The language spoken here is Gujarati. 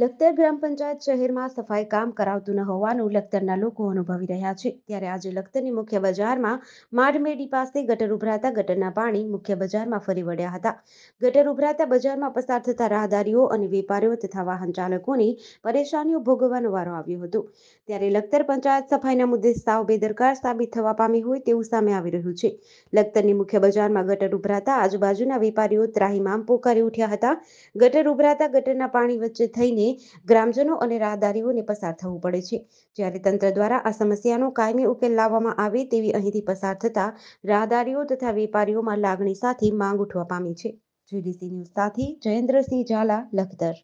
લખતર ગ્રામ પંચાયત શહેરમાં સફાઈ કામ કરાવતું ન હોવાનું લખતરના લોકો અનુભવી રહ્યા છે ત્યારે આજે લખતરની મુખ્ય બજારમાં માડમેડી પાસે ગટર ઉભરાતા ગટરના પાણી મુખ્ય બજારમાં ફરી વળ્યા હતા ગટર ઉભરાતા બજારમાં પસાર થતા રાહદારીઓ અને વેપારીઓ તથા વાહન ચાલકોની પરેશાનીઓ ભોગવવાનો વારો આવ્યો હતો ત્યારે લખતર પંચાયત સફાઈના મુદ્દે સાવ બેદરકાર સાબિત થવા પામી હોય તેવું સામે આવી રહ્યું છે લખતરની મુખ્ય બજારમાં ગટર ઉભરાતા આજુબાજુના વેપારીઓ ત્રાહીમામ પોકારી ઉઠ્યા હતા ગટર ઉભરાતા ગટરના પાણી વચ્ચે થઈને કારણે ગ્રામજનો અને રાહદારીઓને પસાર થવું પડે છે જ્યારે તંત્ર દ્વારા આ સમસ્યાનો કાયમી ઉકેલ લાવવામાં આવે તેવી અહીંથી પસાર થતા રાહદારીઓ તથા વેપારીઓમાં લાગણી સાથે માંગ ઉઠવા પામી છે જીડીસી ન્યૂઝ સાથે જયેન્દ્રસિંહ ઝાલા લખતર